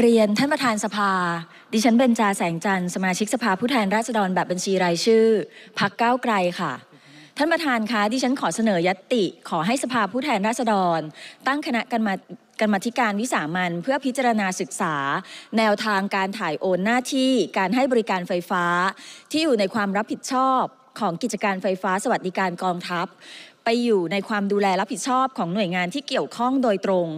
เรียนท่านประธานสภา ดิฉันเบญจาแสงจันทร์สมาชิกสภาผู้แทนราษฎรแบบบัญชีรายชื่อพักก้าวไกลค่ะท่านประธานคะดิฉันขอเสนอยติขอให้สภาผู้แทนราษฎร ตั้งคณะกรรมกรรมธิการวิสามันเพื่อพิจารณาศึกษา แนวทางการถ่ายโอนหน้าที่การให้บริการไฟฟ้า ที่อยู่ในความรับผิดชอบของกิจการไฟฟ้าสวัสดิการกองทัพไปอยู่ในความดูแลรับผิดชอบของหน่วยงานที่เกี่ยวข้องโดยตรง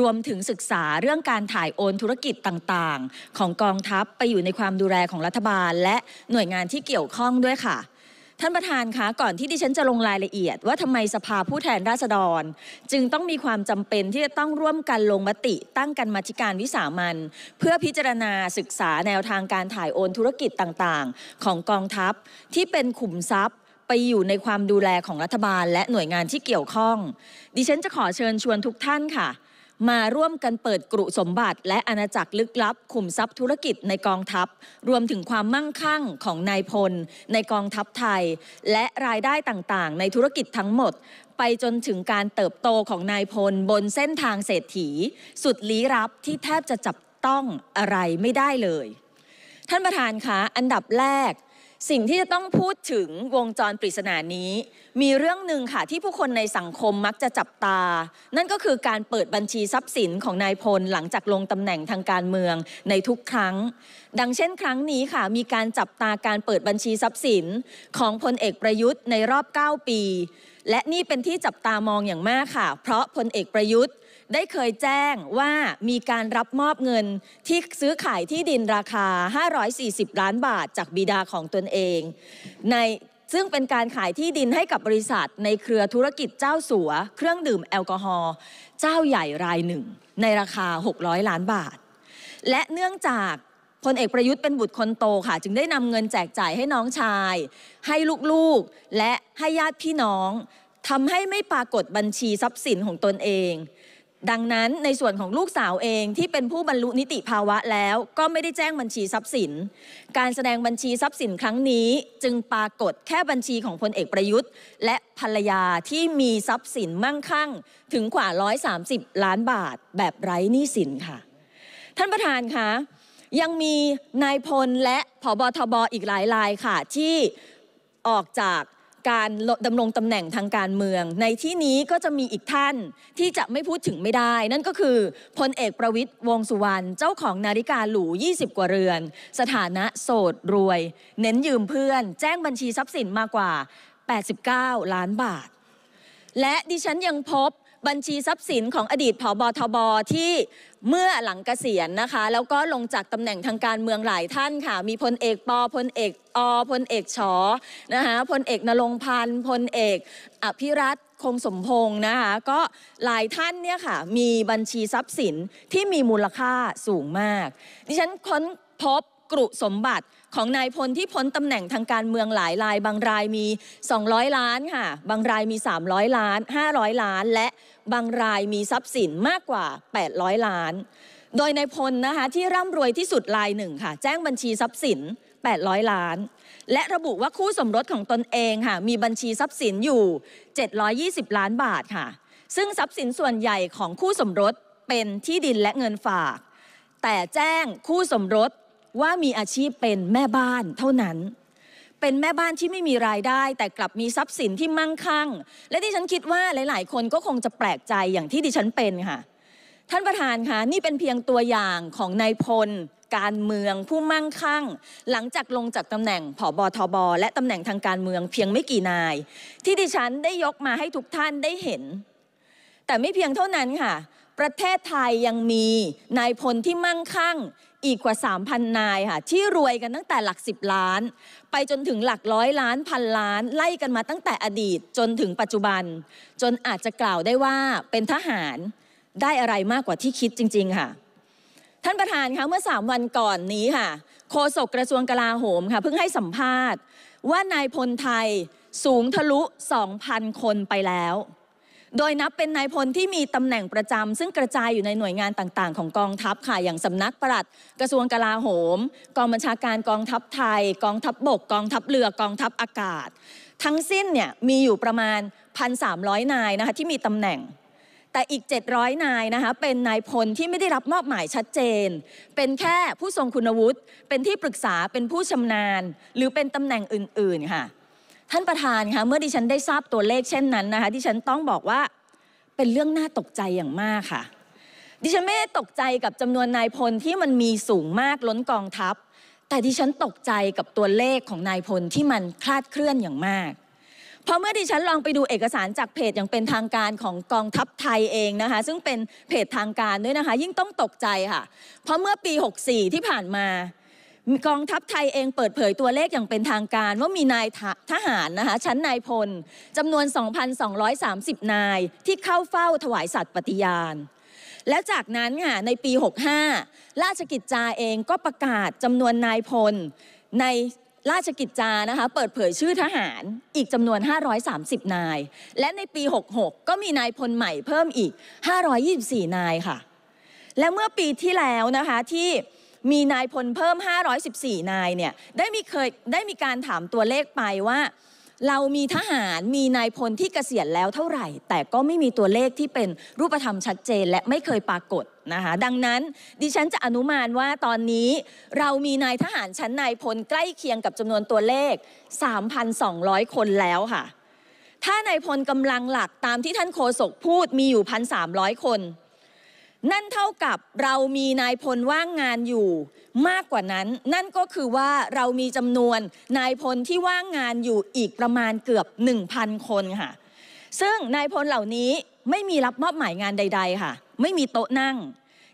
รวมถึงศึกษาเรื่องการถ่ายโอนธุรกิจต่างๆ ของกองทัพไปอยู่ในความดูแลของรัฐบาล และหน่วยงานที่เกี่ยวข้องด้วยค่ะ ท่านประธานคะก่อนที่ดิฉันจะลงรายละเอียด ว่าทำไมสภาผู้แทนราษฎรจึงต้องมีความจำเป็นที่จะต้องร่วมกันลงมติตั้งกันมาธิการวิสามันเพื่อพิจารณาศึกษาแนวทางการถ่ายโอนธุรกิจต่างๆ ของกองทัพที่เป็นขุมทรัพยไปอยู่ในความดูแลของรัฐบาล และหน่วยงานที่เกี่ยวข้อง ดิฉันจะขอเชิญชวนทุกท่านค่ะ มาร่วมกันเปิดกรุสมบัติ และอาณาจักรลึกลับขุมทรัพย์ธุรกิจในกองทัพ รวมถึงความมั่งคั่งของนายพล ในกองทัพไทย และรายได้ต่างๆ ในธุรกิจทั้งหมด ไปจนถึงการเติบโตของนายพลบนเส้นทางเศรษฐี สุดลี้ลับที่แทบจะจับต้องอะไรไม่ได้เลย ท่านประธานคะ อันดับแรกสิ่งที่จะต้องพูดถึงวงจรปริศนานี้ มีเรื่องหนึ่งค่ะที่ผู้คนในสังคมมักจะจับตา นั่นก็คือการเปิดบัญชีทรัพย์สินของนายพลหลังจากลงตำแหน่งทางการเมืองในทุกครั้ง ดังเช่น ครั้งนี้ค่ะ มีการจับตาการเปิดบัญชีทรัพย์สิน ของพลเอกประยุทธ์ในรอบ 9 ปี และนี่เป็นที่จับตามองอย่างมากค่ะ เพราะพลเอกประยุทธ์ได้เคยแจ้งว่ามีการรับมอบเงินที่ซื้อขายที่ดินราคา 540 ล้านบาทจากบิดาของตนเองในซึ่งเป็นการขายที่ดินให้กับบริษัท ในเครือธุรกิจเจ้าสัวเครื่องดื่มแอลกอฮอล์เจ้าใหญ่รายหนึ่ง ในราคา 600 ล้านบาท และเนื่องจากพลเอกประยุทธ์เป็นบุตรคนโตค่ะ จึงได้นำเงินแจกจ่ายให้น้องชาย ให้ลูกๆและให้ญาติพี่น้องทำให้ไม่ปรากฏบัญชีทรัพย์สินของตนเองดังนั้นในส่วนของลูกสาวเองที่เป็นผู้บรรลุนิติภาวะแล้ว ก็ไม่ได้แจ้งบัญชีทรัพย์สิน การแสดงบัญชีทรัพย์สินครั้งนี้ จึงปรากฏแค่บัญชีของพลเอกประยุทธ์และภรรยาที่มีทรัพย์สินมั่งคั่งถึงกว่า 130 ล้านบาทแบบไร้หนี้สินค่ะ ท่านประธานคะยังมีนายพลและผบทบอีกหลายรายค่ะ ที่ออกจากการดำรงตำแหน่งทางการเมือง ในที่นี้ก็จะมีอีกท่านที่จะไม่พูดถึงไม่ได้ นั่นก็คือพลเอกประวิทย์วงสุวรรณเจ้าของนาฬิกาหรู20 กว่าเรือน สถานะโสดรวย เน้นยืมเพื่อนแจ้งบัญชีทรัพย์สินมากกว่า 89 ล้านบาท และดิฉันยังพบบัญชีทรัพย์สินของอดีตผบทบที่เมื่อหลังเกษียณนะคะแล้วก็ลงจากตำแหน่งทางการเมืองหลายท่านค่ะมีพลเอกปอพลเอกอพลเอกชอนะคะพลเอกนรงพันธ์พลเอกอภิรัตคงสมพงศ์นะคะก็หลายท่านเนี่ยค่ะมีบัญชีทรัพย์สินที่มีมูลค่าสูงมาก ดิฉันค้นพบกรุสมบัติของนายพลที่พ้นตำแหน่งทางการเมืองหลายราย บางรายมี 200 ล้านค่ะบางรายมี 300 ล้าน 500 ล้าน และบางรายมีทรัพย์สินมากกว่า 800 ล้าน โดยนายพลนะคะที่ร่ำรวยที่สุดรายหนึ่งค่ะ แจ้งบัญชีทรัพย์สิน 800 ล้าน และระบุว่าคู่สมรสของตนเองค่ะมีบัญชีทรัพย์สินอยู่ 720 ล้านบาทค่ะซึ่งทรัพย์สินส่วนใหญ่ของคู่สมรสเป็นที่ดินและเงินฝาก แต่แจ้งคู่สมรสว่ามีอาชีพเป็นแม่บ้านเท่านั้น เป็นแม่บ้านที่ไม่มีรายได้ แต่กลับมีทรัพย์สินที่มั่งคั่ง และที่ฉันคิดว่าหลาย ๆ คนก็คงจะแปลกใจอย่างที่ดิฉันเป็นค่ะ ท่านประธานคะนี่เป็นเพียงตัวอย่างของนายพล การเมือง ผู้มั่งคั่ง หลังจากลงจากตำแหน่งผอบอทบและตำแหน่งทางการเมือง เพียงไม่กี่นาย ที่ดิฉันได้ยกมาให้ทุกท่านได้เห็น แต่ไม่เพียงเท่านั้นค่ะ ประเทศไทยยังมีนายพลที่มั่งคั่งอีกกว่า 3,000 นายค่ะ ที่รวยกันตั้งแต่หลัก 10 ล้าน ไปจนถึงหลักร้อยล้าน พันล้านไล่กันมาตั้งแต่อดีตจนถึงปัจจุบัน จนอาจจะกล่าวได้ว่าเป็นทหารได้อะไรมากกว่าที่คิดจริง ๆ ค่ะ ท่านประธานคะเมื่อ 3 วันก่อนนี้ค่ะโฆษกกระทรวงกลาโหมค่ะ เพิ่งให้สัมภาษณ์ ว่านายพลไทยสูงทะลุ2,000คนไปแล้วโดยนับเป็นนายพลที่มีตำแหน่งประจำซึ่งกระจายอยู่ในหน่วยงานต่างๆของกองทัพค่ะอย่างสำนักปลัดกระทรวงกลาโหม กองบัญชาการกองทัพไทย กองทัพบบกกองทัพเรือกองทัพอากาศ ทั้งสิ้นเนี่ยมีอยู่ประมาณ 1,300 นายนะคะที่มีตำแหน่ง แต่อีก700นายนะคะเป็นนายพลที่ไม่ได้รับมอบหมายชัดเจน เป็นแค่ผู้ทรงคุณวุฒิเป็นที่ปรึกษาเป็นผู้ชำนาญ หรือเป็นตำแหน่งอื่นๆค่ะท่านประธานคะเมื่อดิฉันได้ทราบตัวเลขเช่นนั้นนะคะดิฉันต้องบอกว่าเป็นเรื่องน่าตกใจอย่างมากค่ะ ดิฉันไม่ได้ตกใจกับจำนวนนายพลที่มันมีสูงมากล้นกองทัพ แต่ดิฉันตกใจกับตัวเลขของนายพลที่มันคลาดเคลื่อนอย่างมากพอเมื่อดิฉันลองไปดูเอกสารจากเพจอย่างเป็นทางการของกองทัพไทยเองนะคะ ซึ่งเป็นเพจทางการด้วยนะคะ ยิ่งต้องตกใจค่ะเพราะเมื่อปี 64 ที่ผ่านมากองทัพไทยเองเปิดเผยตัวเลขอย่างเป็นทางการ ว่ามีนายทหารนะคะชั้นนายพลจำนวน 2,230 นายที่เข้าเฝ้าถวายสัตว์ปฏิญาณและจากนั้นค่ะในปี 65 ราชกิจจาเองก็ประกาศจำนวนนายพลในราชกิจจานะคะเปิดเผยชื่อทหารอีกจำนวน 530 นาย และในปี 66 ก็มีนายพลใหม่เพิ่มอีก 524 นายค่ะ และเมื่อปีที่แล้วนะคะที่มีนายพลเพิ่ม 514 นายเนี่ยได้มีเคยได้มีการถามตัวเลขไปว่า เรามีทหารมีนายพลที่เกษียณแล้วเท่าไหร่ แต่ก็ไม่มีตัวเลขที่เป็นรูปธรรมชัดเจน และไม่เคยปรากฏนะคะดังนั้นดิฉันจะอนุมานว่าตอนนี้เรามีนายทหารชั้นนายพลใกล้เคียงกับจำนวนตัวเลข 3,200 คนแล้วค่ะ ถ้านายพลกำลังหลักตามที่ท่านโฆษกพูดมีอยู่1,300คนนั่นเท่ากับเรามีนายพลว่างงานอยู่ มากกว่านั้น นั่นก็คือว่าเรามีจำนวนนายพลที่ว่างงานอยู่อีกประมาณเกือบ 1,000 คนค่ะ ซึ่งนายพลเหล่านี้ไม่มีรับมอบหมายงานใด ๆ ค่ะ ไม่มีโต๊ะนั่ง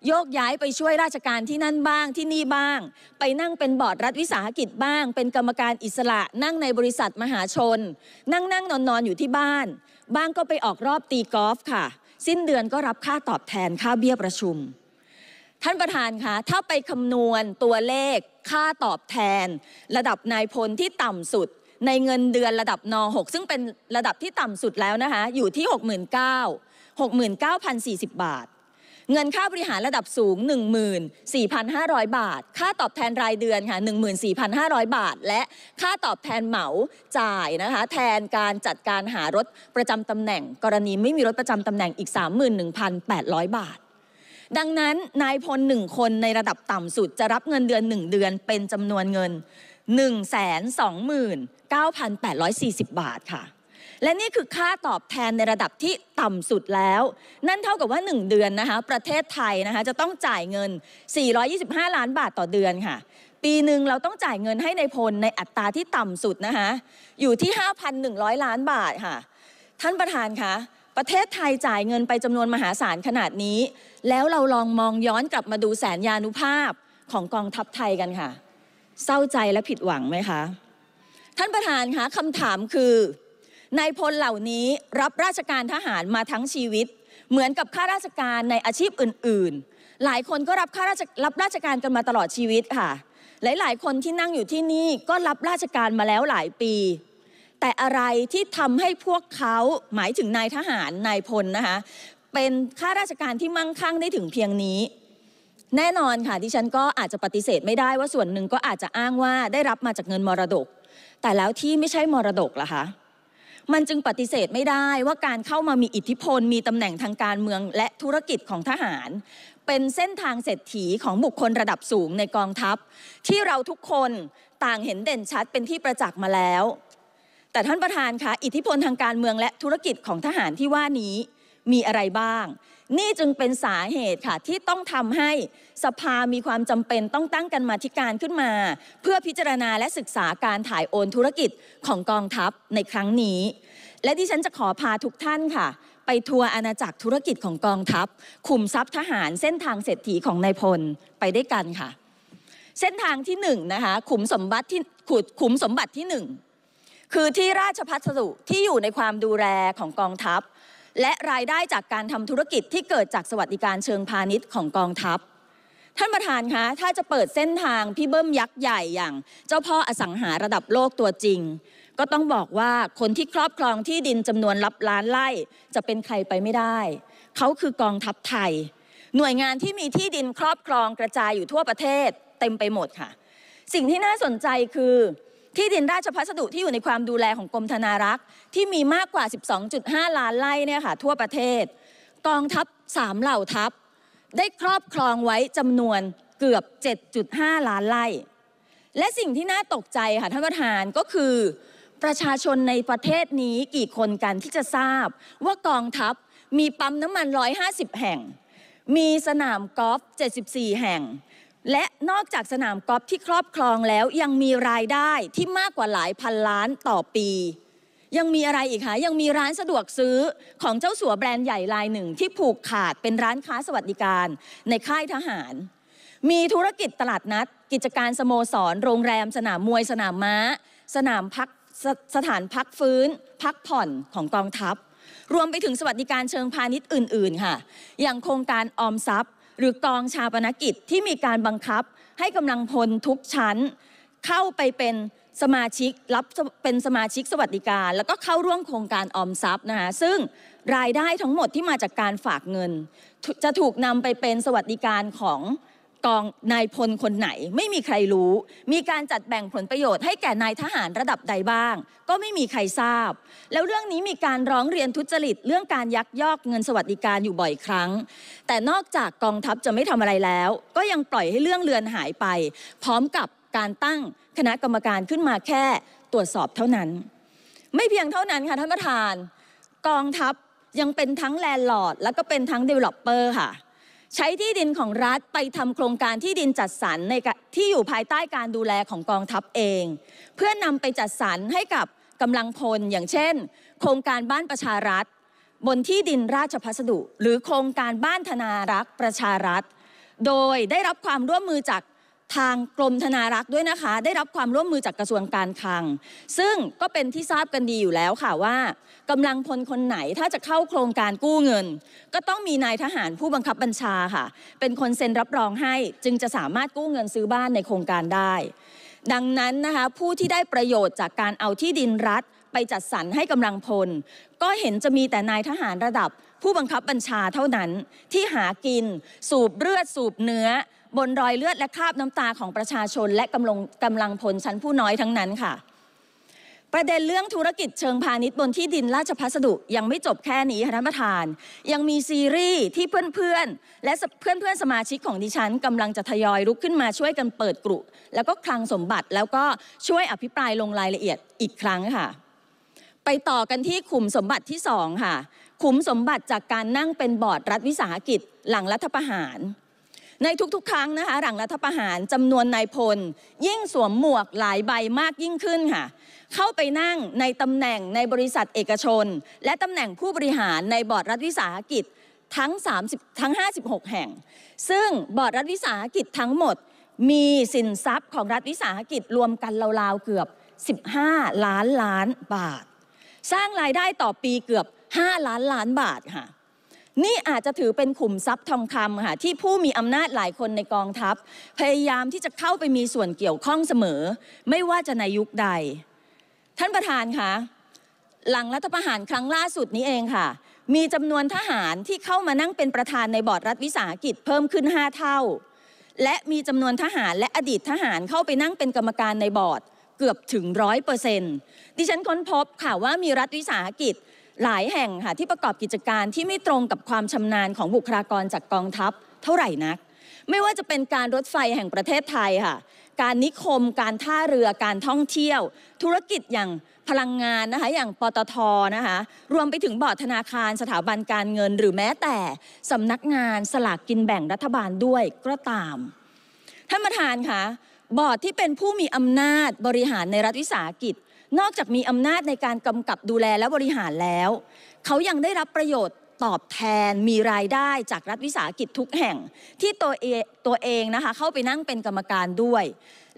โยกย้ายไปช่วยราชการที่นั่นบ้างที่นี่บ้าง ไปนั่งเป็นบอร์ดรัฐวิสาหกิจบ้าง เป็นกรรมการอิสระนั่งในบริษัทมหาชน นั่งนั่งนอนนอนอยู่ที่บ้าน บ้างก็ไปออกรอบตีกอล์ฟค่ะสิ้นเดือนก็รับค่าตอบแทนค่าเบี้ยประชุม ท่านประธานคะ ถ้าไปคำนวณตัวเลข ค่าตอบแทน ระดับนายพลที่ต่ำสุด ในเงินเดือนระดับน .6 ซึ่งเป็นระดับที่ต่ำสุดแล้วนะคะ อยู่ที่ 69,000 69,040 บาทเงินค่าบริหารระดับสูง 14,500 บาท ค่าตอบแทนรายเดือนค่ะ14,500 บาท และค่าตอบแทนเหมาจ่ายนะคะ แทนการจัดการหารถประจำตำแหน่ง กรณีไม่มีรถประจำตำแหน่งอีก 31,800 บาท ดังนั้นนายพลหนึ่งคนในระดับต่ำสุดจะรับเงินเดือน 1 เดือนเป็นจำนวนเงิน 129,840 บาทค่ะและนี่คือค่าตอบแทนในระดับที่ต่ำสุดแล้ว นั่นเท่ากับว่า1เดือนนะคะ ประเทศไทยนะคะจะต้องจ่ายเงิน 425 ล้านบาทต่อเดือนค่ะ ปีหนึ่งเราต้องจ่ายเงินให้ในพลในอัตราที่ต่ำสุดนะคะอยู่ที่5,100ล้านบาทค่ะ ท่านประธานคะประเทศไทยจ่ายเงินไปจำนวนมหาศาลขนาดนี้ แล้วเราลองมองย้อนกลับมาดูแสนยานุภาพของกองทัพไทยกันค่ะ เศร้าใจและผิดหวังไหมคะ ท่านประธานคะคำถามคือนายพลเหล่านี้รับราชการทหารมาทั้งชีวิต เหมือนกับข้าราชการในอาชีพอื่น ๆ หลายคนก็รับข้าราชรับราชการกันมาตลอดชีวิตค่ะ หลาย ๆ คนที่นั่งอยู่ที่นี่ก็รับราชการมาแล้วหลายปี แต่อะไรที่ทำให้พวกเขาหมายถึงนายทหารนายพลนะคะเป็นข้าราชการที่มั่งคั่งได้ถึงเพียงนี้ แน่นอนค่ะที่ฉันก็อาจจะปฏิเสธไม่ได้ว่าส่วนหนึ่งก็อาจจะอ้างว่าได้รับมาจากเงินมรดก แต่แล้วที่ไม่ใช่มรดกล่ะคะมันจึงปฏิเสธไม่ได้ว่าการเข้ามามีอิทธิพลมีตำแหน่งทางการเมืองและธุรกิจของทหาร เป็นเส้นทางเศรษฐีของบุคคลระดับสูงในกองทัพ ที่เราทุกคนต่างเห็นเด่นชัดเป็นที่ประจักษ์มาแล้ว แต่ท่านประธานคะอิทธิพลทางการเมืองและธุรกิจของทหารที่ว่านี้ มีอะไรบ้าง นี่จึงเป็นสาเหตุค่ะที่ต้องทำให้สภามีความจำเป็นต้องตั้งกันมาธิการขึ้นมา เพื่อพิจารณาและศึกษาการถ่ายโอนธุรกิจของกองทัพในครั้งนี้ และที่ฉันจะขอพาทุกท่านค่ะ ไปทัวร์อาณาจักรธุรกิจของกองทัพขุมทรัพย์ทหารเส้นทางเศรษฐีของนายพลไปด้วยกันค่ะ เส้นทางที่1นนะคะขุมสมบัติที่ขุดขุมสมบัติที่ 1 คือที่ราชพัสดุที่อยู่ในความดูแลของกองทัพ และรายได้จากการทำธุรกิจที่เกิดจากสวัสดิการเชิงพาณิชย์ของกองทัพท่านประธานคะถ้าจะเปิดเส้นทางพี่เบิ้มยักษ์ใหญ่อย่าง เจ้าพ่ออสังหาระดับโลกตัวจริง ก็ต้องบอกว่าคนที่ครอบครองที่ดินจำนวนลับล้านไร่จะเป็นใครไปไม่ได้ เขาคือกองทัพไทย หน่วยงานที่มีที่ดินครอบครองกระจายอยู่ทั่วประเทศ เต็มไปหมดค่ะ สิ่งที่น่าสนใจคือที่ดินราชพัสดุที่อยู่ในความดูแลของกรมธนารักษ์ที่มีมากกว่า 12.5 ล้านไร่เนี่ยค่ะทั่วประเทศ กองทัพสามเหล่าทัพได้ครอบครองไว้จำนวนเกือบ 7.5 ล้านไร่ และสิ่งที่น่าตกใจค่ะ ท่านประธานก็คือ ประชาชนในประเทศนี้กี่คนกันที่จะทราบ ว่ากองทัพมีปั๊มน้ำมัน 150 แห่ง มีสนามกอล์ฟ74 แห่ง และนอกจากสนามกอล์ฟที่ครอบครองแล้วยังมีรายได้ที่มากกว่าหลายพันล้านต่อปียังมีอะไรอีกคะยังมีร้านสะดวกซื้อของเจ้าสัวแบรนด์ใหญ่รายหนึ่งที่ผูกขาดเป็นร้านค้าสวัสดิการในค่ายทหาร มีธุรกิจตลาดนัดกิจการสโมสรโรงแรมสนามมวยสนามม้า สนามพักสสถานพักฟื้น พักผ่อนของกองทัพ รวมไปถึงสวัสดิการเชิงพาณิชย์อื่นๆค่ะอย่างโครงการออมทรัพย์ หรือกองชาปนกิจที่มีการบังคับให้กำลังพลทุกชั้นเข้าไปเป็นสมาชิกรับเป็นสมาชิกสวัสดิการ แล้วก็เข้าร่วมโครงการออมทรัพย์นะคะซึ่งรายได้ทั้งหมดที่มาจากการฝากเงิน จะถูกนำไปเป็นสวัสดิการของกองนายพลคนไหนไม่มีใครรู้ มีการจัดแบ่งผลประโยชน์ให้แก่นายทหารระดับใดบ้าง ก็ไม่มีใครทราบ แล้วเรื่องนี้มีการร้องเรียนทุจริตเรื่องการยักยอกเงินสวัสดิการอยู่บ่อยครั้ง แต่นอกจากกองทัพจะไม่ทำอะไรแล้ว ก็ยังปล่อยให้เรื่องเลือนหายไป พร้อมกับการตั้งคณะกรรมการขึ้นมาแค่ตรวจสอบเท่านั้น ไม่เพียงเท่านั้นค่ะท่านประธานกองทัพยังเป็นทั้งแลนด์ลอร์ดแล้วก็เป็นทั้งเดเวลลอปเปอร์ค่ะ ใช้ที่ดินของรัฐไปทำโครงการที่ดินจัดสรรในที่อยู่ภายใต้การดูแลของกองทัพเอง เพื่อนำไปจัดสรรให้กับกำลังพลอย่างเช่น โครงการบ้านประชารัฐ บนที่ดินราชพัสดุ หรือโครงการบ้านธนารักษ์ประชารัฐ โดยได้รับความร่วมมือจากทางกรมธนารักษ์ด้วยนะคะ ได้รับความร่วมมือจากกระทรวงการคลัง ซึ่งก็เป็นที่ทราบกันดีอยู่แล้วค่ะว่า กำลังพลคนไหนถ้าจะเข้าโครงการกู้เงิน ก็ต้องมีนายทหารผู้บังคับบัญชาค่ะเป็นคน เซ็นรับรองให้จึงจะสามารถกู้เงินซื้อบ้านในโครงการได้ ดังนั้นนะคะผู้ที่ได้ประโยชน์จากการเอาที่ดินรัฐไปจัดสรรให้กำลังพล ก็เห็นจะมีแต่นายทหารระดับผู้บังคับบัญชาเท่านั้น ที่หากิน สูบเลือดสูบเนื้อบนรอยเลือดและคราบน้ำตาของประชาชนและกำลังกำลังพลชั้นผู้น้อยทั้งนั้นค่ะ ประเด็นเรื่องธุรกิจเชิงพาณิชย์บนที่ดินราชพัสดุยังไม่จบแค่นี้ท่านประธาน ยังมีซีรีส์ที่เพื่อนๆ และเพื่อนๆสมาชิกของดิฉันกำลังจะทยอยลุกขึ้นมาช่วยกันเปิดกลุ่มแล้วก็คลังสมบัติแล้วก็ช่วยอภิปรายลงรายละเอียดอีกครั้งค่ะ ไปต่อกันที่ขุมสมบัติที่สองค่ะ ขุมสมบัติจากการนั่งเป็นบอร์ดรัฐวิสาหกิจหลังรัฐประหารในทุกๆครั้งนะคะหลังรัฐประหารจำนวนนายพลยิ่งสวมหมวกหลายใบมากยิ่งขึ้นค่ะเข้าไปนั่งในตำแหน่งในบริษัทเอกชน และตำแหน่งผู้บริหารในบอร์ดรัฐวิสาหกิจทั้ง 30ทั้ง56 แห่ง ซึ่งบอร์ดรัฐวิสาหกิจทั้งหมด มีสินทรัพย์ของรัฐวิสาหกิจรวมกันราวๆเกือบ 15 ล้านล้านบาท สร้างรายได้ต่อปีเกือบ 5 ล้านล้านบาทค่ะนี่อาจจะถือเป็นขุมทรัพย์ทองคำค่ะที่ผู้มีอำนาจหลายคนในกองทัพ พยายามที่จะเข้าไปมีส่วนเกี่ยวข้องเสมอ ไม่ว่าจะในยุคใด ท่านประธานคะหลังรัฐประหารครั้งล่าสุดนี้เองค่ะ มีจำนวนทหารที่เข้ามานั่งเป็นประธานในบอร์ดรัฐวิสาหกิจ เพิ่มขึ้น 5 เท่า และมีจำนวนทหารและอดีตทหารเข้าไปนั่งเป็นกรรมการในบอร์ดเกือบถึงร้อยเปอร์เซ็นต์ดิฉันค้นพบค่ะว่ามีรัฐวิสาหกิจหลายแห่งค่ะที่ประกอบกิจการที่ไม่ตรงกับความชำนาญของบุคลากรจากกองทัพเท่าไหร่นักไม่ว่าจะเป็นการรถไฟแห่งประเทศไทยค่ะการนิคมการท่าเรือการท่องเที่ยว ธุรกิจอย่างพลังงานนะคะอย่างปตทนะคะรวมไปถึงบอร์ดธนาคารสถาบันการเงิน หรือแม้แต่สำนักงานสลากกินแบ่งรัฐบาลด้วยก็ตามท่านประธานคะบอร์ดที่เป็นผู้มีอำนาจบริหารในรัฐวิสาหกิจนอกจากมีอำนาจในการกำกับดูแลและบริหารแล้ว เขายังได้รับประโยชน์ตอบแทนมีรายได้จากรัฐวิสาหกิจทุกแห่งที่ตัวเองตัวเองนะคะเข้าไปนั่งเป็นกรรมการด้วย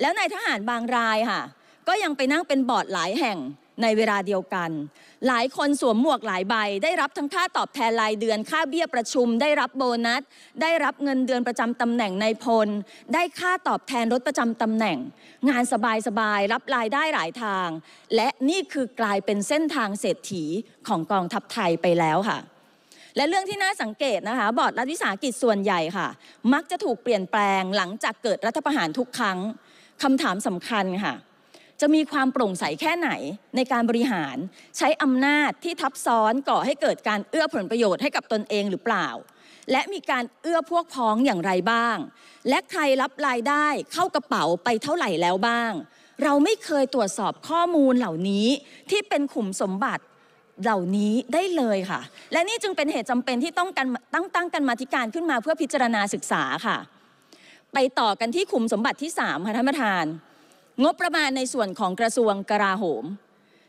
แล้วนายทหารบางรายค่ะก็ยังไปนั่งเป็นบอร์ดหลายแห่งในเวลาเดียวกัน หลายคนสวมหมวกหลายใบ ได้รับทั้งค่าตอบแทนรายเดือนค่าเบี้ยประชุม ได้รับโบนัสได้รับเงินเดือนประจำตำแหน่งในพลได้ค่าตอบแทนรถประจำตำแหน่ง งานสบายๆรับรายได้หลายทาง และนี่คือกลายเป็นเส้นทางเศรษฐีของกองทัพไทยไปแล้วค่ะ และเรื่องที่น่าสังเกตนะคะบอร์ดรัฐวิสาหกิจส่วนใหญ่ค่ะ มักจะถูกเปลี่ยนแปลงหลังจากเกิดรัฐประหารทุกครั้งคำถามสำคัญค่ะจะมีความโปร่งใสแค่ไหนในการบริหาร ใช้อำนาจที่ทับซ้อนก่อให้เกิดการเอื้อผลประโยชน์ให้กับตนเองหรือเปล่า และมีการเอื้อพวกพ้องอย่างไรบ้าง และใครรับรายได้เข้ากระเป๋าไปเท่าไหร่แล้วบ้าง เราไม่เคยตรวจสอบข้อมูลเหล่านี้ที่เป็นขุมสมบัติเหล่านี้ได้เลยค่ะ และนี่จึงเป็นเหตุจำเป็นที่ต้องการตั้งตั้งกันมาธิการขึ้นมาเพื่อพิจารณาศึกษาค่ะ ไปต่อกันที่ขุมสมบัติที่3ค่ะท่านประธานงบประมาณในส่วนของกระทรวงกลาโหม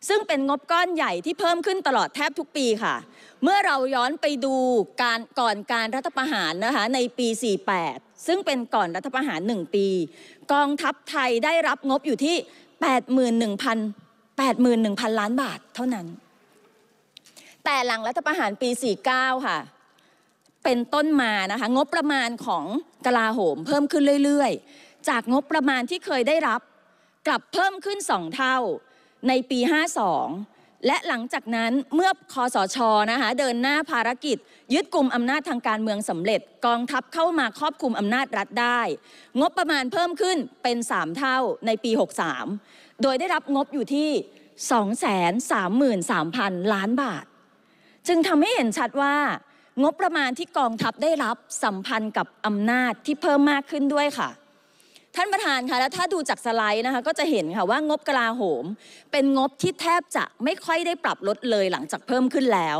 ซึ่งเป็นงบก้อนใหญ่ที่เพิ่มขึ้นตลอดแทบทุกปีค่ะ เมื่อเราย้อนไปดูการก่อนการรัฐประหารนะคะในปี 48 ซึ่งเป็นก่อนรัฐประหาร 1 ปี กองทัพไทยได้รับงบอยู่ที่ 81,000 81,000 ล้านบาทเท่านั้น แต่หลังรัฐประหารปี 49ค่ะเป็นต้นมานะคะ งบประมาณของกลาโหม เพิ่มขึ้นเรื่อย ๆ จากงบประมาณที่เคยได้รับกลับเพิ่มขึ้น2เท่าในปี 52 และหลังจากนั้นเมื่อคอสชนะคะเดินหน้าภารกิจยึดกลุ่มอำนาจทางการเมืองสำเร็จ กองทัพเข้ามาครอบคลุมอำนาจรัฐได้ งบประมาณเพิ่มขึ้นเป็น 3 เท่าในปี 63 โดยได้รับงบอยู่ที่233,000ล้านบาท จึงทำให้เห็นชัดว่า งบประมาณที่กองทัพได้รับสัมพันธ์กับอำนาจที่เพิ่มมากขึ้นด้วยค่ะท่านประธานคะแล้วถ้าดูจากสไลด์นะคะก็จะเห็นค่ะว่างบกลาโหมเป็นงบที่แทบจะไม่ค่อยได้ปรับลดเลยหลังจากเพิ่มขึ้นแล้ว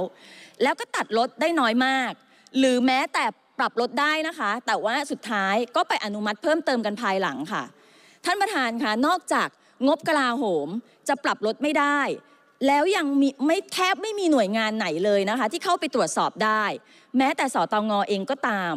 แล้วก็ตัดลดได้น้อยมาก หรือแม้แต่ปรับลดได้นะคะ แต่ว่าสุดท้ายก็ไปอนุมัติเพิ่มเติมกันภายหลังค่ะ ท่านประธานคะนอกจากงบกลาโหมจะปรับลดไม่ได้ แล้วยังมีไม่แทบไม่มีหน่วยงานไหนเลยนะคะ ที่เข้าไปตรวจสอบได้ แม้แต่สตองงอเองก็ตาม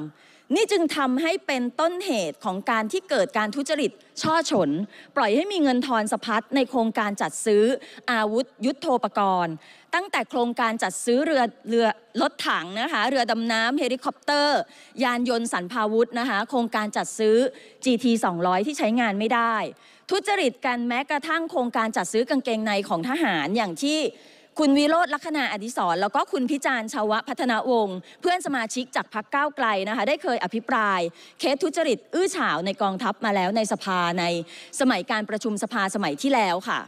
นี่จึงทำให้เป็นต้นเหตุของการที่เกิดการทุจริตช่อฉน ปล่อยให้มีเงินทอนสะพัดในโครงการจัดซื้ออาวุธ ยุโทโธปกรณ์ ตั้งแต่โครงการจัดซื้อเรือเรือรถถังนะคะเรือดำน้ำเฮลิคอปเตอร์ ยานยนต์สันพาวุธนะคะโครงการจัดซื้อ GT 200ที่ใช้งานไม่ได้ ทุจริตกันแม้กระทั่งโครงการจัดซื้อกางเกงในของทหารอย่างที่คุณวิโรธลักษณะอดิศรแล้วก็คุณพิจารณ์ชาวพัฒนาวงศ์เพื่อนสมาชิกจากพักก้าวไกลนะคะได้เคยอภิปรายเคสทุจริต อื้อฉาวในกองทัพมาแล้วในสภาในสมัยการประชุมสภาสมัยที่แล้วค่ะ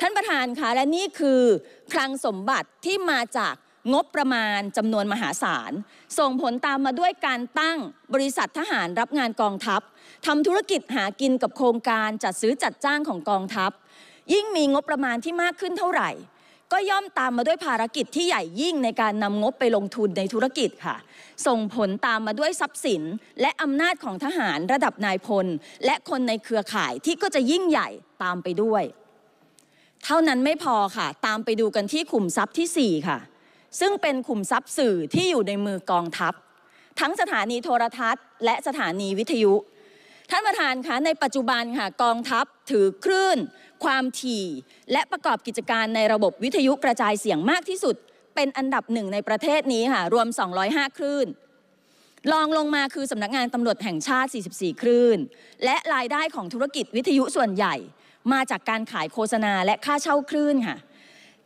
ท่านประธานคะและนี่คือคลังสมบัติที่มาจากงบประมาณจำนวนมหาศาลส่งผลตามมาด้วยการตั้งบริษัททหารรับงานกองทัพทำธุรกิจหากินกับโครงการจัดซื้อจัดจ้างของกองทัพ ยิ่งมีงบประมาณที่มากขึ้นเท่าไหร่ก็ย่อมตามมาด้วยภารกิจที่ใหญ่ยิ่งในการนำงบไปลงทุนในธุรกิจค่ะส่งผลตามมาด้วยทรัพย์สิน และอำนาจของทหารระดับนายพล และคนในเครือข่ายที่ก็จะยิ่งใหญ่ตามไปด้วย เท่านั้นไม่พอค่ะ ตามไปดูกันที่ขุมทรัพย์ที่ 4 ค่ะ ซึ่งเป็นขุมทรัพย์สื่อที่อยู่ในมือกองทัพ ทั้งสถานีโทรทัศน์ และสถานีวิทยุท่านประธานคะในปัจจุบันค่ะกองทัพถือคลื่นความถี่และประกอบกิจการในระบบวิทยุกระจายเสียงมากที่สุด เป็นอันดับหนึ่งในประเทศนี้ค่ะ รวม 205 คลื่นรองลงมาคือสำนักงานตำรวจแห่งชาติ 44 คลื่นและรายได้ของธุรกิจวิทยุส่วนใหญ่ มาจากการขายโฆษณาและค่าเช่าคลื่นค่ะ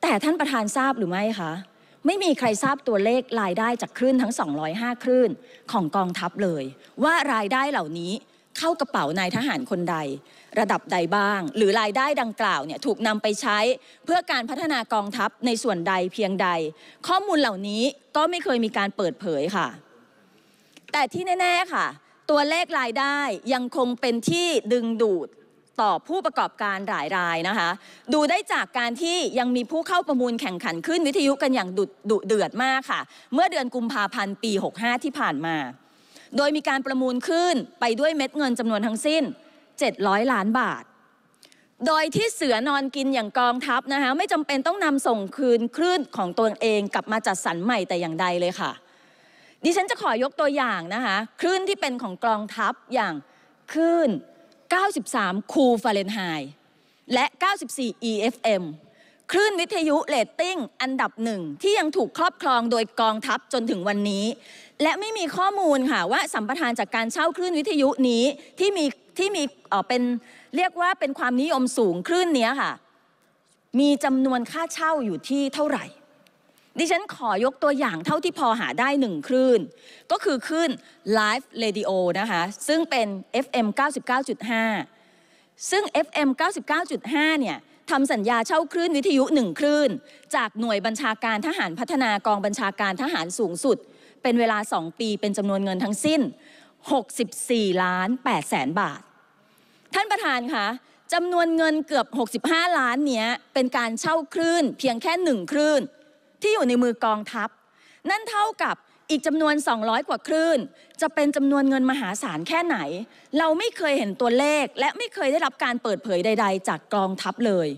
แต่ท่านประธานทราบหรือไม่คะ ไม่มีใครทราบตัวเลขรายได้จากคลื่นทั้ง 205 คลื่น ของกองทัพเลย ว่ารายได้เหล่านี้เข้ากระเป๋านายทหารคนใด ระดับใดบ้าง หรือรายได้ดังกล่าวเนี่ยถูกนำไปใช้เพื่อการพัฒนากองทัพในส่วนใดเพียงใด ข้อมูลเหล่านี้ก็ไม่เคยมีการเปิดเผยค่ะ แต่ที่แน่ๆค่ะ ตัวเลขรายได้ยังคงเป็นที่ดึงดูดต่อผู้ประกอบการหลายรายนะคะ ดูได้จากการที่ยังมีผู้เข้าประมูลแข่งขันขึ้นวิทยุกันอย่างดุดเดือดมากค่ะ เมื่อเดือนกุมภาพันธ์ปี 65 ที่ผ่านมาโดยมีการประมูลขึ้น ไปด้วยเม็ดเงินจำนวนทั้งสิ้น 700 ล้านบาท โดยที่เสือนอนกินอย่างกองทัพนะคะไม่จำเป็นต้องนำส่งคืนคลื่นของตัวเองกลับมาจัดสรรใหม่แต่อย่างใดเลยค่ะ ดิฉันจะขอยกตัวอย่างนะคะคลื่นที่เป็นของกองทัพ อย่างคลื่น 93 คูฟาเรนไฮและ 94 EFM คลื่นวิทยุเรตติ้งอันดับหนึ่งที่ยังถูกครอบครองโดยกองทัพจนถึงวันนี้ และไม่มีข้อมูลค่ะ ว่าสัมปทานจากการเช่าคลื่นวิทยุนี้ที่มีที่มีเป็น เรียกว่าเป็นความนิยมสูงคลื่นนี้ค่ะ มีจำนวนค่าเช่าอยู่ที่เท่าไหร่ ดิฉันขอยกตัวอย่างเท่าที่พอหาได้หนึ่งคลื่น ก็คือคลื่น Live Radio นะคะซึ่งเป็น FM 99.5 ซึ่ง FM 99.5เนี่ยทำสัญญาเช่าคลื่นวิทยุหนึ่งคลื่น จากหน่วยบัญชาการทหารพัฒนากองบัญชาการทหารสูงสุดเป็นเวลา 2 ปีเป็นจำนวนเงินทั้งสิ้น 64ล้าน8แสนบาท ท่านประธานคะจำนวนเงินเกือบ 65 ล้านเนี้ยเป็นการเช่าคลื่นเพียงแค่หนึ่งคลื่น ที่อยู่ในมือกองทัพ นั่นเท่ากับอีกจำนวน 200 กว่าคลื่น จะเป็นจำนวนเงินมหาศาลแค่ไหน เราไม่เคยเห็นตัวเลขและไม่เคยได้รับการเปิดเผยใด ๆ จากกองทัพเลย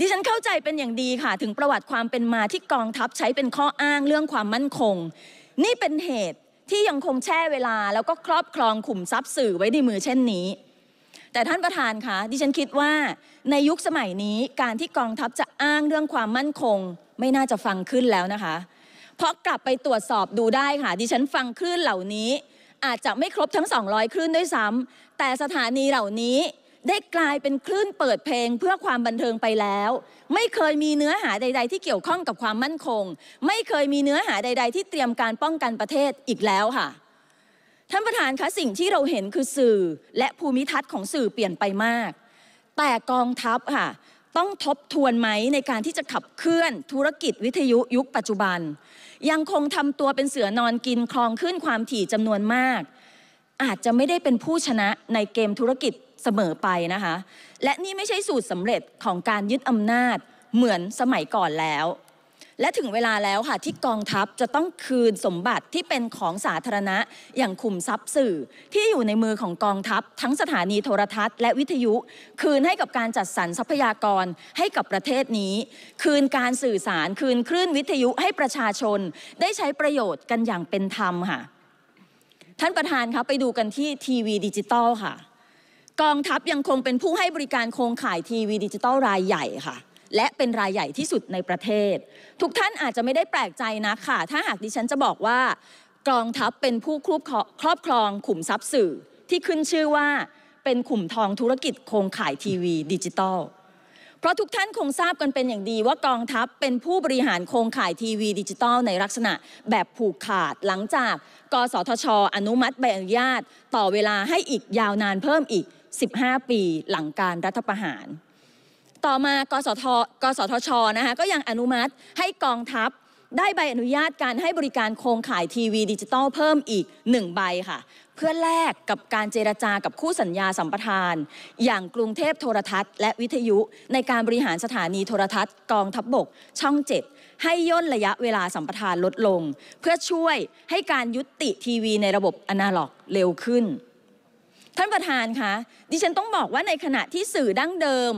ดิฉันเข้าใจเป็นอย่างดีค่ะ ถึงประวัติความเป็นมาที่กองทัพใช้เป็นข้ออ้างเรื่องความมั่นคง นี่เป็นเหตุที่ยังคงแช่เวลาแล้วก็ครอบครองขุมทรัพย์สื่อไว้ในมือเช่นนี้ แต่ท่านประธานคะดิฉันคิดว่าในยุคสมัยนี้การที่กองทัพจะอ้างเรื่องความมั่นคง ไม่น่าจะฟังขึ้นแล้วนะคะเพราะกลับไปตรวจสอบดูได้ค่ะดิฉันฟังคลื่นเหล่านี้ อาจจะไม่ครบทั้ง 200 คลื่นด้วยซ้ำ แต่สถานีเหล่านี้ได้กลายเป็นคลื่นเปิดเพลงเพื่อความบันเทิงไปแล้ว ไม่เคยมีเนื้อหาใด ๆ ที่เกี่ยวข้องกับความมั่นคง ไม่เคยมีเนื้อหาใด ๆ ที่เตรียมการป้องกันประเทศอีกแล้วค่ะท่านประธานคะสิ่งที่เราเห็นคือสื่อและภูมิทัศน์ของสื่อเปลี่ยนไปมาก แต่กองทัพค่ะต้องทบทวนไหมในการที่จะขับเคลื่อนธุรกิจวิทยุยุคปัจจุบัน ยังคงทำตัวเป็นเสือนอนกินคลองขึ้นความถี่จำนวนมาก อาจจะไม่ได้เป็นผู้ชนะในเกมธุรกิจเสมอไปนะคะ และนี่ไม่ใช่สูตรสำเร็จของการยึดอำนาจเหมือนสมัยก่อนแล้วและถึงเวลาแล้วค่ะที่กองทัพจะต้องคืนสมบัติที่เป็นของสาธารณะ อย่างขุมทรัพย์สื่อ ที่อยู่ในมือของกองทัพ ทั้งสถานีโทรทัศน์ และวิทยุ คืนให้กับการจัดสรรทรัพยากรให้กับประเทศนี้ คืนการสื่อสารคืนคลื่นวิทยุให้ประชาชน ได้ใช้ประโยชน์กันอย่างเป็นธรรมค่ะท่านประธานครับไปดูกันที่ทีวีดิจิตอลค่ะกองทัพยังคงเป็นผู้ให้บริการโครงข่ายทีวีดิจิตอลรายใหญ่ค่ะและเป็นรายใหญ่ที่สุดในประเทศ ทุกท่านอาจจะไม่ได้แปลกใจนะค่ะ ถ้าหากดิฉันจะบอกว่ากองทัพเป็นผู้ครอบครอบครองขุมทรัพย์สื่อที่ขึ้นชื่อว่า เป็นขุมทองธุรกิจโครงข่ายทีวีดิจิตอลเพราะทุกท่านคงทราบกันเป็นอย่างดีว่ากองทัพเป็นผู้บริหารโครงข่ายทีวีดิจิตอลในลักษณะแบบผูกขาดหลังจาก กสทชอนุมัติใบอนุญาต ต่อเวลาให้อีกยาวนานเพิ่มอีก 15 ปีหลังการรัฐประหารต่อมากสทกสทชนะคะก็ยังอนุมัติให้กองทัพได้ใบอนุญาตการให้บริการโครงข่ายทีวีดิจิตอลเพิ่มอีก 1 ใบค่ะ เพื่อแลกกับการเจรจากับคู่สัญญาสัมปทาน อย่างกรุงเทพโทรทัศน์ และวิทยุในการบริหารสถานีโทรทัศน์ กองทัพบบกช่อง 7 ให้ย่นระยะเวลาสัมปทานลดลง เพื่อช่วยให้การยุติทีวี ในระบบอนาล็อกเร็วขึ้นท่านประธานคะดิฉันต้องบอกว่าในขณะที่สื่อดั้งเดิม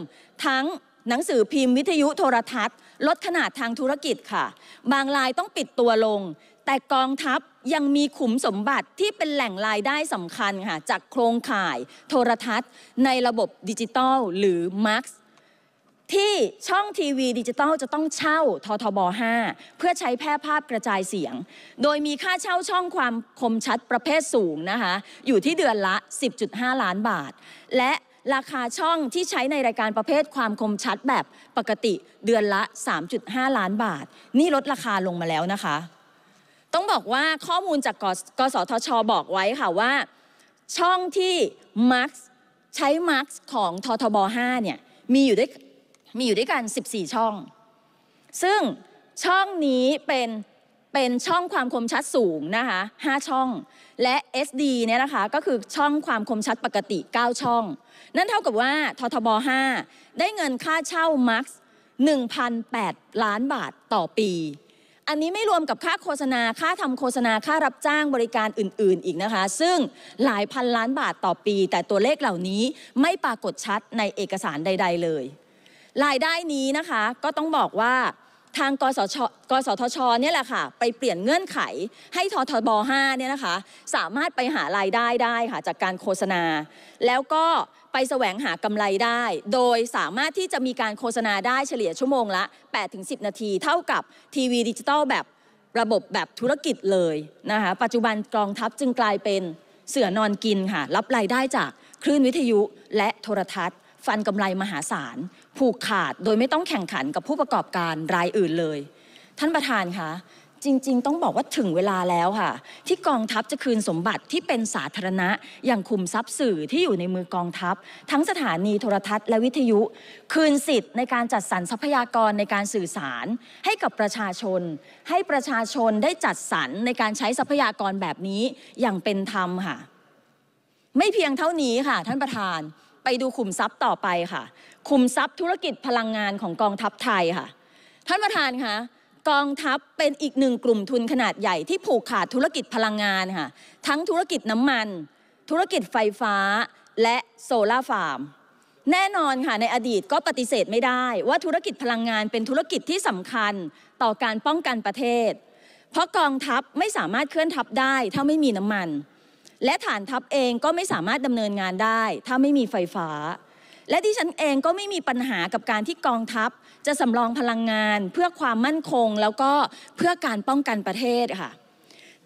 ทั้งหนังสือพิมพ์วิทยุโทรทัศน์ลดขนาดทางธุรกิจค่ะ บางรายต้องปิดตัวลง แต่กองทัพยังมีขุมสมบัติที่เป็นแหล่งรายได้สำคัญค่ะจากโครงข่าย โทรทัศน์ในระบบดิจิตอลหรือมาร์ที่ช่องทีวีดิจิตอลจะต้องเช่าททบ 5 เพื่อใช้แพร่ภาพกระจายเสียง โดยมีค่าเช่าช่องความคมชัดประเภทสูงนะคะอยู่ที่เดือนละ 10.5 ล้านบาท และราคาช่องที่ใช้ในรายการประเภทความคมชัดแบบปกติเดือนละ 3.5 ล้านบาท นี่ลดราคาลงมาแล้วนะคะต้องบอกว่าข้อมูลจากกสทช บอกไว้ค่ะว่าช่องที่มาร์ใช้มาร์ของททบ5เนี่ยมีอยู่ด้วยมีอยู่ด้วยกัน 14 ช่อง ซึ่งช่องนี้เป็น เป็นช่องความคมชัดสูงนะคะ 5 ช่องและ SD เนี่ยนะคะก็คือช่องความคมชัดปกติ 9 ช่อง นั่นเท่ากับว่าททบ 5 ได้เงินค่าเช่าม Max 1,008ล้านบาทต่อปี อันนี้ไม่รวมกับค่าโฆษณาค่าทำโฆษณาค่ารับจ้างบริการอื่น ๆ อีกนะคะ ซึ่งหลายพันล้านบาทต่อปีแต่ตัวเลขเหล่านี้ไม่ปรากฏชัดในเอกสารใด ๆ เลยรายได้นี้นะคะก็ต้องบอกว่าทางกสชกสทชเนี่ยแหละค่ะไปเปลี่ยนเงื่อนไข ให้ททบ5เนี่ยนะคะสามารถไปหารายได้ได้ค่ะจากการโฆษณา แล้วก็ไปแสวงหากำไรได้ โดยสามารถที่จะมีการโฆษณาได้เฉลี่ยชั่วโมงละ8-10 นาที เท่ากับทีวีดิจิตอลแบบระบบแบบธุรกิจเลยนะคะปัจจุบันกองทัพจึงกลายเป็นเสือนอนกินค่ะรับรายได้จากคลื่นวิทยุ และโทรทัศน์ ฟันกำไรมหาศาลผูกขาดโดยไม่ต้องแข่งขันกับผู้ประกอบการรายอื่นเลย ท่านประธานคะจริง ๆ ต้องบอกว่าถึงเวลาแล้วค่ะ ที่กองทัพจะคืนสมบัติที่เป็นสาธารณะอย่างคุมทรัพย์สื่อที่อยู่ในมือกองทัพ ทั้งสถานีโทรทัศน์และวิทยุ คืนสิทธิ์ในการจัดสรรทรัพยากรในการสื่อสาร ให้กับประชาชน ให้ประชาชนได้จัดสรรในการใช้ทรัพยากรแบบนี้อย่างเป็นธรรมค่ะ ไม่เพียงเท่านี้ค่ะท่านประธานไปดูขุมทรัพย์ต่อไปค่ะคุมทรัพย์ธุรกิจพลังงานของกองทัพไทยค่ะท่านประธานคะกองทัพเป็นอีกหนึ่งกลุ่มทุนขนาดใหญ่ที่ผูกขาดธุรกิจพลังงานค่ะ ทั้งธุรกิจน้ำมัน ธุรกิจไฟฟ้า และโซลาฟาร์ม แน่นอนค่ะในอดีตก็ปฏิเสธไม่ได้ว่าธุรกิจพลังงานเป็นธุรกิจที่สำคัญต่อการป้องกันประเทศ เพราะกองทัพไม่สามารถเคลื่อนทัพได้ถ้าไม่มีน้ำมัน และฐานทัพเองก็ไม่สามารถดำเนินงานได้ ถ้าไม่มีไฟฟ้าและดิฉันเองก็ไม่มีปัญหากับการที่กองทัพจะสำรองพลังงาน เพื่อความมั่นคงแล้วก็เพื่อการป้องกันประเทศค่ะ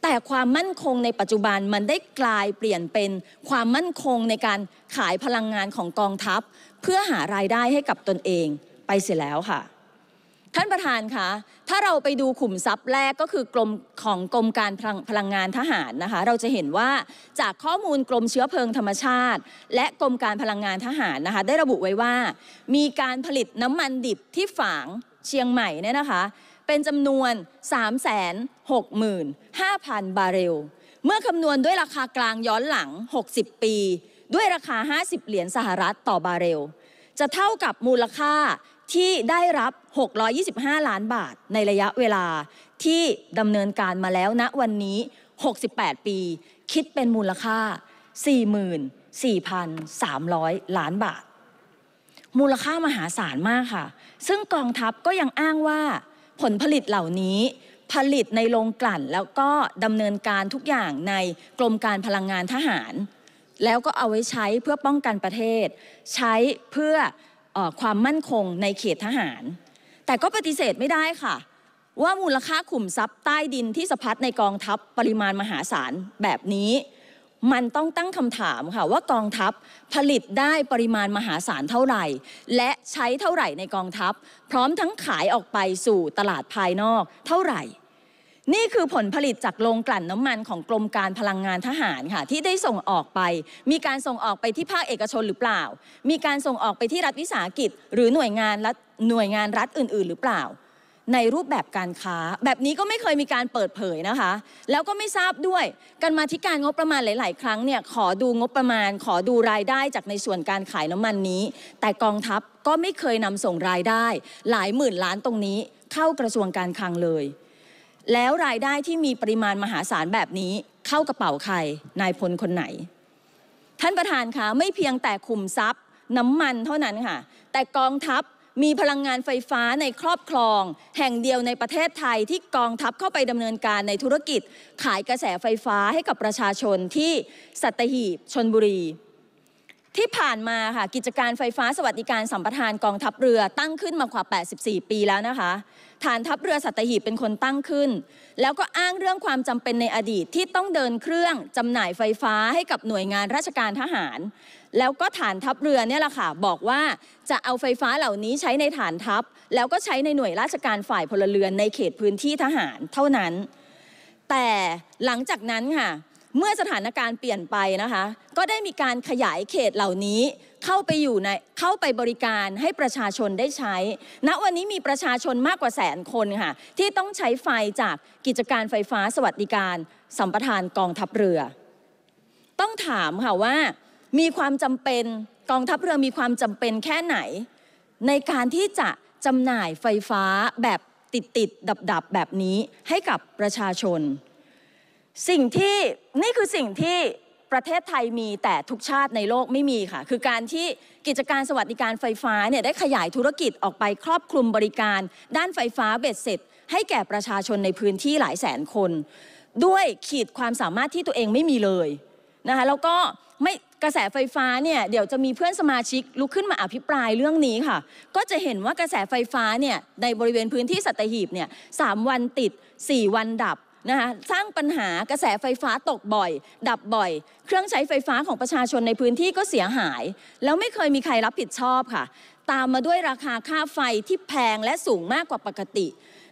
แต่ความมั่นคงในปัจจุบันมันได้กลายเปลี่ยนเป็นความมั่นคงในการขายพลังงานของกองทัพ เพื่อหารายได้ให้กับตนเองไปเสียแล้วค่ะท่านประธานคะ ถ้าเราไปดูขุมทรัพย์แรกก็คือกรมของกรมการพลพลังงานทหารนะคะ เราจะเห็นว่าจากข้อมูลกรมเชื้อเพลิงธรรมชาติ และกรมการพลังงานทหารนะคะ ได้ระบุไว้ว่า มีการผลิตน้ำมันดิบที่ฝางเชียงใหม่เนี่ยนะคะเป็นจำนวน365,000 บาร์เรลเมื่อคำนวณด้วยราคากลางย้อนหลัง 60 ปี ด้วยราคา 50เหรียญสหรัฐต่อบาร์เรลจะเท่ากับมูลค่าที่ได้รับ 625 ล้านบาทในระยะเวลาที่ดำเนินการมาแล้วณวันนี้ 68 ปี คิดเป็นมูลค่า 44,300 ล้านบาท มูลค่ามหาศาลมากค่ะ ซึ่งกองทัพก็ยังอ้างว่าผลผลิตเหล่านี้ ผลิตในโรงกลั่นแล้วก็ดำเนินการทุกอย่างในกรมการพลังงานทหาร แล้วก็เอาไว้ใช้เพื่อป้องกันประเทศ ใช้เพื่อความมั่นคงในเขตทหาร แต่ก็ปฏิเสธไม่ได้ค่ะ ว่ามูลค่าขุมทรัพย์ใต้ดินที่สะพัดในกองทัพปริมาณมหาศาลแบบนี้ มันต้องตั้งคำถามค่ะว่ากองทัพผลิตได้ปริมาณมหาศาลเท่าไหร่ และใช้เท่าไหร่ในกองทัพ พร้อมทั้งขายออกไปสู่ตลาดภายนอกเท่าไหร่นี่คือผลผลิตจากโรงกลั่นน้ำมันของกรมการพลังงานทหารค่ะที่ได้ส่งออกไปมีการส่งออกไปที่ภาคเอกชนหรือเปล่า มีการส่งออกไปที่รัฐวิสาหกิจ หรือหน่วยงานรัฐหน่วยงานรัฐอื่น ๆ หรือเปล่า ในรูปแบบการค้า แบบนี้ก็ไม่เคยมีการเปิดเผยนะคะ แล้วก็ไม่ทราบด้วย กันมาที่การงบประมาณหลายๆ ครั้งเนี่ยขอดูงบประมาณขอดูรายได้จากในส่วนการขายน้ำมันนี้ แต่กองทัพก็ไม่เคยนำส่งรายได้ หลายหมื่นล้านตรงนี้เข้ากระทรวงการคลังเลยแล้วรายได้ที่มีปริมาณมหาศาลแบบนี้เข้ากระเป๋าใครนายพลคนไหน ท่านประธานคะไม่เพียงแต่ขุมทรัพย์ น้ำมันเท่านั้นค่ะ แต่กองทัพมีพลังงานไฟฟ้าในครอบครอง แห่งเดียวในประเทศไทยที่กองทัพเข้าไปดำเนินการในธุรกิจ ขายกระแสไฟฟ้าให้กับประชาชนที่สัตหีบชนบุรี ที่ผ่านมาค่ะกิจการไฟฟ้าสวัสดิการสัมปทานกองทัพเรือตั้งขึ้นมากว่า 84 ปีแล้วนะคะฐานทัพเรือสัตหีบเป็นคนตั้งขึ้น แล้วก็อ้างเรื่องความจำเป็นในอดีตที่ต้องเดินเครื่อง จำหน่ายไฟฟ้าให้กับหน่วยงานราชการทหาร แล้วก็ฐานทัพเรือเนี่ยแหละค่ะ บอกว่าจะเอาไฟฟ้าเหล่านี้ใช้ในฐานทัพ แล้วก็ใช้ในหน่วยราชการฝ่ายพลเรือนในเขตพื้นที่ทหาร เท่านั้น แต่หลังจากนั้นค่ะเมื่อสถานการณ์เปลี่ยนไปนะคะ ก็ได้มีการขยายเขตเหล่านี้เข้าไปอยู่ในเข้าไปบริการให้ประชาชนได้ใช้ ณวันนี้มีประชาชนมากกว่าแสนคนค่ะที่ต้องใช้ไฟจากกิจการไฟฟ้าสวัสดิการ สัมปทานกองทัพเรือ ต้องถามค่ะว่ามีความจำเป็นกองทัพเรือมีความจำเป็นแค่ไหน ในการที่จะจำหน่ายไฟฟ้าแบบติดติดดับดับแบบนี้ให้กับประชาชนสิ่งที่นี่คือสิ่งที่ประเทศไทยมีแต่ทุกชาติในโลกไม่มีค่ะคือการที่กิจการสวัสดิการไฟฟ้าเนี่ยได้ขยายธุรกิจออกไปครอบคลุมบริการ ด้านไฟฟ้าเบ็ดเสร็จ ให้แก่ประชาชนในพื้นที่หลายแสนคน ด้วยขีดความสามารถที่ตัวเองไม่มีเลยนะคะแล้วก็ไม่กระแสไฟฟ้าเนี่ยเดี๋ยวจะมีเพื่อนสมาชิกลุกขึ้นมาอภิปรายเรื่องนี้ค่ะ ก็จะเห็นว่ากระแสไฟฟ้าเนี่ยในบริเวณพื้นที่สัตหีบเนี่ยสวันติด 4 วันดับนะคะสร้างปัญหากระแสไฟฟ้าตกบ่อย ดับบ่อย เครื่องใช้ไฟฟ้าของประชาชนในพื้นที่ก็เสียหาย แล้วไม่เคยมีใครรับผิดชอบค่ะ ตามมาด้วยราคาค่าไฟที่แพงและสูงมากกว่าปกติ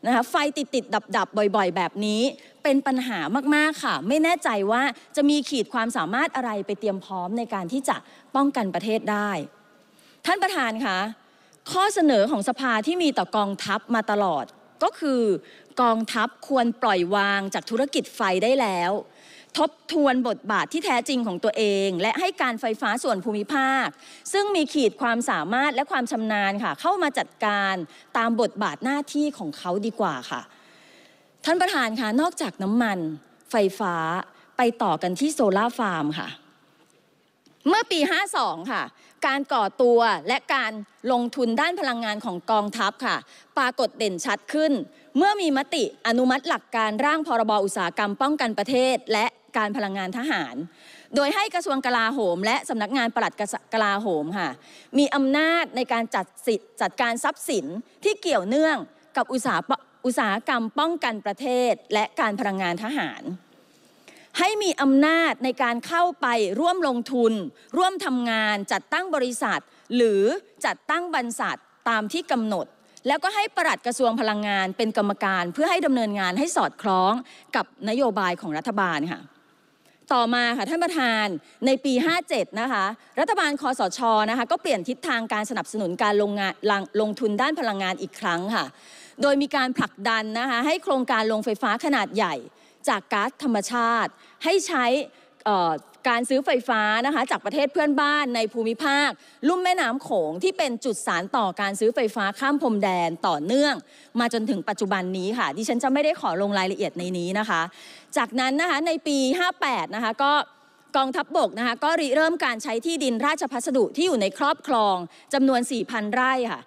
นะคะไฟติดติดดับดับบ่อย ๆ แบบนี้เป็นปัญหามากๆค่ะ ไม่แน่ใจว่าจะมีขีดความสามารถอะไรไปเตรียมพร้อมในการที่จะป้องกันประเทศได้ ท่านประธานคะข้อเสนอของสภาที่มีต่อกองทัพมาตลอดก็คือกองทัพควรปล่อยวางจากธุรกิจไฟได้แล้ว ทบทวนบทบาทที่แท้จริงของตัวเอง และให้การไฟฟ้าส่วนภูมิภาค ซึ่งมีขีดความสามารถและความชำนาญค่ะ เข้ามาจัดการตามบทบาทหน้าที่ของเขาดีกว่าค่ะ ท่านประธานค่ะนอกจากน้ำมัน ไฟฟ้าไปต่อกันที่โซลาฟาร์มค่ะ เมื่อปี52ค่ะการก่อตัวและการลงทุนด้านพลังงานของกองทัพค่ะ ปรากฏเด่นชัดขึ้นเมื่อมีมติอนุมัติหลักการร่างพรบอุตสาหกรรมป้องกันประเทศ และการพลังงานทหาร โดยให้กระทรวงกลาโหม และสำนักงานปลัดกลาโหมค่ะมีอำนาจในการจัดสิทธิจัดการทรัพย์สิน ที่เกี่ยวเนื่องกับอุตสาหอุตสาหกรรมป้องกันประเทศ และการพลังงานทหาร ให้มีอำนาจในการเข้าไปร่วมลงทุนร่วมทำงานจัดตั้งบริษัท หรือจัดตั้งบรรษัทตามที่กำหนดแล้วก็ให้ปลัดกระทรวงพลังงานเป็นกรรมการ เพื่อให้ดำเนินงานให้สอดคล้องกับนโยบายของรัฐบาลค่ะต่อมาค่ะท่านประธานในปี 57นะคะรัฐบาลคอสชนะคะก็เปลี่ยนทิศทางการสนับสนุนการลงงานลงทุนด้านพลังงานอีกครั้งค่ะโดยมีการผลักดันนะคะให้โครงการลงไฟฟ้าขนาดใหญ่ จากก๊าซธรรมชาติให้ใช้การซื้อไฟฟ้านะคะจากประเทศเพื่อนบ้านในภูมิภาค ลุ่มแม่น้ำโขงที่เป็นจุดสารต่อการซื้อไฟฟ้าข้ามพรมแดนต่อเนื่อง มาจนถึงปัจจุบันนี้ค่ะ ดิฉันจะไม่ได้ขอลงรายละเอียดในนี้นะคะ จากนั้นนะคะในปี 58นะคะก็กองทัพบบกนะคะก็ริเริ่มการใช้ที่ดินราชพัสดุที่อยู่ในครอบครองจำนวน 4,000 ไร่ค่ะ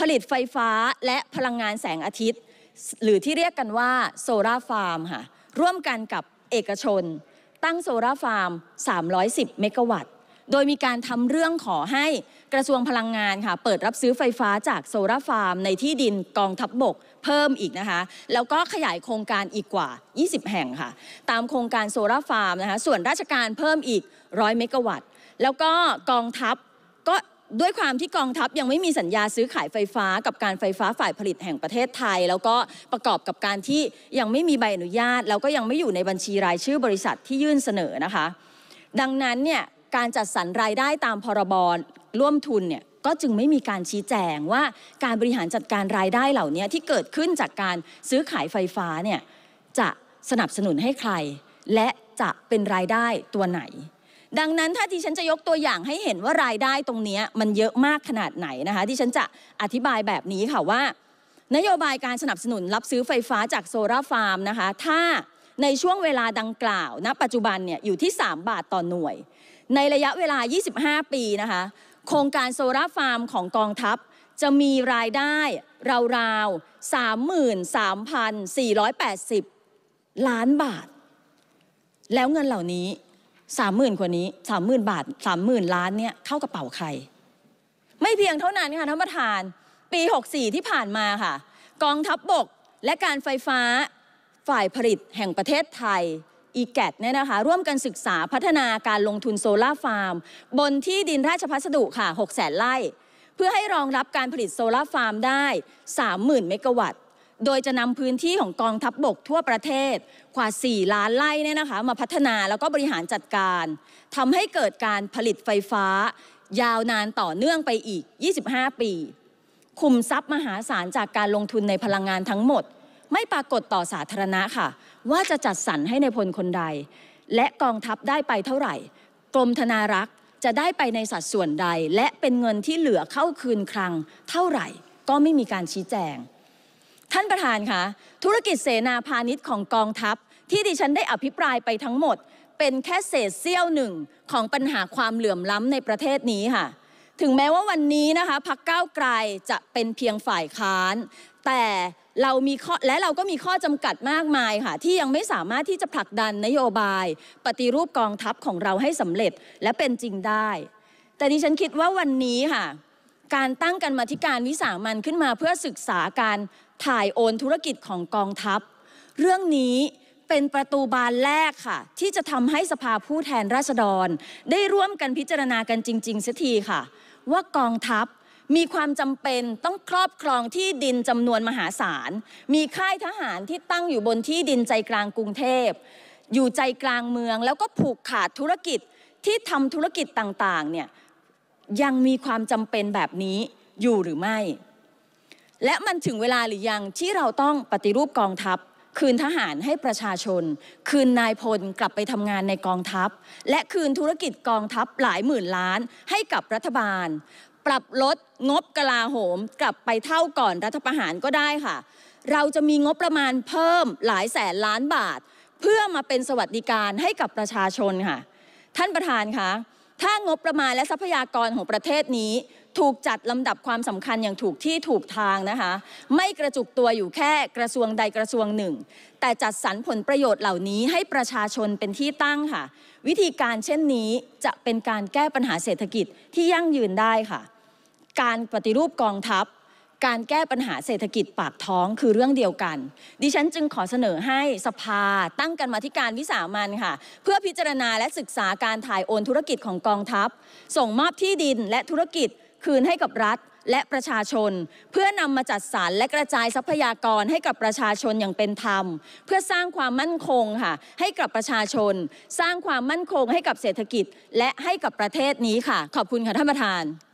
ผลิตไฟฟ้าและพลังงานแสงอาทิตย์ หรือที่เรียกกันว่าโซลาฟาร์มค่ะร่วมกันกับเอกชนตั้งโซลาฟาร์ม 310 เมกะวัตต์ โดยมีการทำเรื่องขอให้กระทรวงพลังงานค่ะ เปิดรับซื้อไฟฟ้าจากโซลาฟาร์มในที่ดินกองทัพบบกเพิ่มอีกนะคะ แล้วก็ขยายโครงการอีกกว่า 20 แห่งค่ะ ตามโครงการโซลาฟาร์มนะคะ ส่วนราชการเพิ่มอีก 100 เมกะวัตต์ แล้วก็กองทัพก็ด้วยความที่กองทัพยังไม่มีสัญญาซื้อขายไฟฟ้า กับการไฟฟ้าฝ่ายผลิตแห่งประเทศไทย แล้วก็ประกอบกับการที่ยังไม่มีใบอนุญาตแล้วก็ยังไม่อยู่ในบัญชีรายชื่อบริษัทที่ยื่นเสนอนะคะ ดังนั้นเนี่ยการจัดสรรรายได้ตามพรบร่วมทุนเนี่ยก็จึงไม่มีการชี้แจงว่า การบริหารจัดการรายได้เหล่านี้ที่เกิดขึ้นจากการซื้อขายไฟฟ้าเนี่ยจะสนับสนุนให้ใคร และจะเป็นรายได้ตัวไหนดังนั้นถ้าที่ฉันจะยกตัวอย่างให้เห็นว่ารายได้ตรงนี้มันเยอะมากขนาดไหนนะคะที่ฉันจะอธิบายแบบนี้ค่ะว่า นโยบายการสนับสนุนรับซื้อไฟฟ้าจากโซลาฟาร์มนะคะถ้าในช่วงเวลาดังกล่าวณนะปัจจุบันเนี่ยอยู่ที่ 3 บาทต่อหน่วย ในระยะเวลา 25 ปีนะคะโครงการโซลาฟาร์มของกองทัพจะมีรายได้ราวๆ33,480 ล้านบาท แล้วเงินเหล่านี้สามหมื่นกว่านี้สามหมื่นบาทสามหมื่นล้านเนี่ย เข้ากระเป๋าใครไม่เพียงเท่านั้นค่ะท่านประธานปี 64 ที่ผ่านมาค่ะ กองทัพบบกและการไฟฟ้าฝ่ายผลิตแห่งประเทศไทยอีแกตเนี่ยนะคะร่วมกันศึกษาพัฒนาการลงทุนโซลาร์ฟาร์ม บนที่ดินราชพัสดุค่ะ 6 0แสนไร่เพื่อให้รองรับการผลิตโซลาร์ฟาร์มได้ 30,000เมกะวัตตโดยจะนำพื้นที่ของกองทัพบบกทั่วประเทศกว่า4 ล้านไร่เนี่ยนะคะ มาพัฒนาแล้วก็บริหารจัดการทำให้เกิดการผลิตไฟฟ้า ยาวนานต่อเนื่องไปอีก 25 ปี คุมทรัพย์มหาศาลจากการลงทุนในพลังงานทั้งหมด ไม่ปรากฏต่อสาธารณะค่ะ ว่าจะจัดสรรให้ในพลคนใด และกองทัพได้ไปเท่าไหร่ กรมธนารักษ์จะได้ไปในสัดส่วนใด และเป็นเงินที่เหลือเข้าคืนครัง เท่าไหร่ ก็ไม่มีการชี้แจงท่านประธานคะธุรกิจเสนาพาณิชย์ของกองทัพ ที่ดิฉันได้อภิปรายไปทั้งหมด เป็นแค่เศษเสี้ยวหนึ่งของปัญหาความเหลื่อมล้ำในประเทศนี้ค่ะ ถึงแม้ว่าวันนี้นะคะพักก้าวไกลจะเป็นเพียงฝ่ายค้าน แต่เรามีข้อและเราก็มีข้อจำกัดมากมายค่ะที่ยังไม่สามารถที่จะผลักดันนโยบาย ปฏิรูปกองทัพของเราให้สำเร็จและเป็นจริงได้ แต่ดิฉันคิดว่าวันนี้ค่ะการตั้งกันมาธิการวิสามันขึ้นมาเพื่อศึกษาการถ่ายโอนธุรกิจของกองทัพ เรื่องนี้เป็นประตูบานแรกค่ะ ที่จะทำให้สภาผู้แทนราษฎร ได้ร่วมกันพิจารณากันจริงๆสักทีค่ะ ว่ากองทัพมีความจำเป็นต้องครอบครองที่ดินจำนวนมหาศาลมีค่ายทหารที่ตั้งอยู่บนที่ดินใจกลางกรุงเทพอยู่ใจกลางเมืองแล้วก็ผูกขาดธุรกิจที่ทำธุรกิจต่างๆเนี่ยยังมีความจำเป็นแบบนี้อยู่หรือไม่และมันถึงเวลาหรือยังที่เราต้องปฏิรูปกองทัพ คืนทหารให้ประชาชน คืนนายพลกลับไปทำงานในกองทัพ และคืนธุรกิจกองทัพหลายหมื่นล้านให้กับรัฐบาล ปรับลดงบกลาโหม กลับไปเท่าก่อนรัฐประหารก็ได้ค่ะ เราจะมีงบประมาณเพิ่มหลายแสนล้านบาท เพื่อมาเป็นสวัสดิการให้กับประชาชนค่ะ ท่านประธานคะถ้างบประมาณและทรัพยากรของประเทศนี้ถูกจัดลำดับความสำคัญอย่างถูกที่ถูกทางนะคะ ไม่กระจุกตัวอยู่แค่กระทรวงใดกระทรวงหนึ่ง แต่จัดสรรผลประโยชน์เหล่านี้ให้ประชาชนเป็นที่ตั้งค่ะ วิธีการเช่นนี้จะเป็นการแก้ปัญหาเศรษฐกิจที่ยั่งยืนได้ค่ะ การปฏิรูปกองทัพ การแก้ปัญหาเศรษฐกิจปากท้องคือเรื่องเดียวกัน ดิฉันจึงขอเสนอให้สภาตั้งกันมาที่การวิสามันค่ะ เพื่อพิจารณาและศึกษาการถ่ายโอนธุรกิจของกองทัพ ส่งมอบที่ดินและธุรกิจคืนให้กับรัฐและประชาชน เพื่อนำมาจัดสรรและกระจายทรัพยากรให้กับประชาชนอย่างเป็นธรรม เพื่อสร้างความมั่นคงค่ะ ให้กับประชาชน สร้างความมั่นคงให้กับเศรษฐกิจและให้กับประเทศนี้ค่ะ ขอบคุณค่ะท่านประธาน